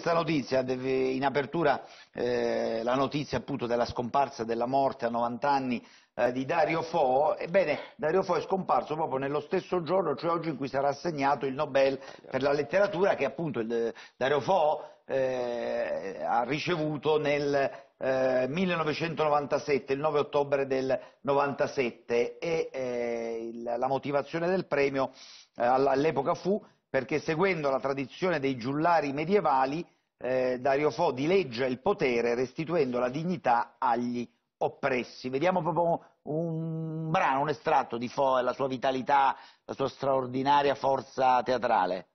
questa notizia, in apertura eh, la notizia appunto della scomparsa, della morte a 90 anni eh, di Dario Fo, ebbene Dario Fo è scomparso proprio nello stesso giorno, cioè oggi in cui sarà assegnato il Nobel per la letteratura che appunto il, Dario Fo eh, ha ricevuto nel 1997, eh, il 9 ottobre del 97 e eh, la motivazione del premio eh, all'epoca fu perché seguendo la tradizione dei giullari medievali, eh, Dario Fo dileggia il potere restituendo la dignità agli oppressi. Vediamo proprio un brano, un estratto di Fo e la sua vitalità, la sua straordinaria forza teatrale.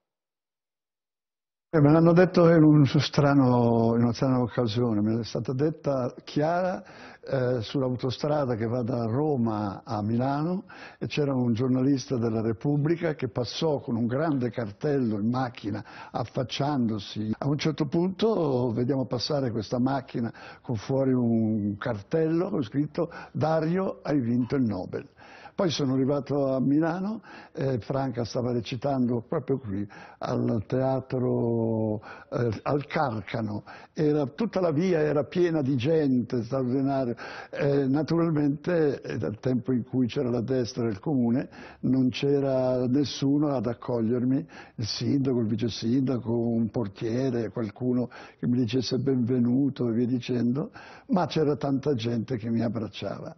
Eh, me l'hanno detto in, un strano, in, una strana occasione, me l'è stata detta Chiara eh, sull'autostrada che va da Roma a Milano e c'era un giornalista della Repubblica che passò con un grande cartello in macchina affacciandosi. A un certo punto vediamo passare questa macchina con fuori un cartello con scritto Dario hai vinto il Nobel. Poi sono arrivato a Milano, eh, Franca stava recitando proprio qui, al teatro, eh, al Carcano. Era, tutta la via era piena di gente, straordinaria. Eh, naturalmente, dal tempo in cui c'era la destra del comune, non c'era nessuno ad accogliermi, il sindaco, il vice sindaco, un portiere, qualcuno che mi dicesse benvenuto e via dicendo, ma c'era tanta gente che mi abbracciava.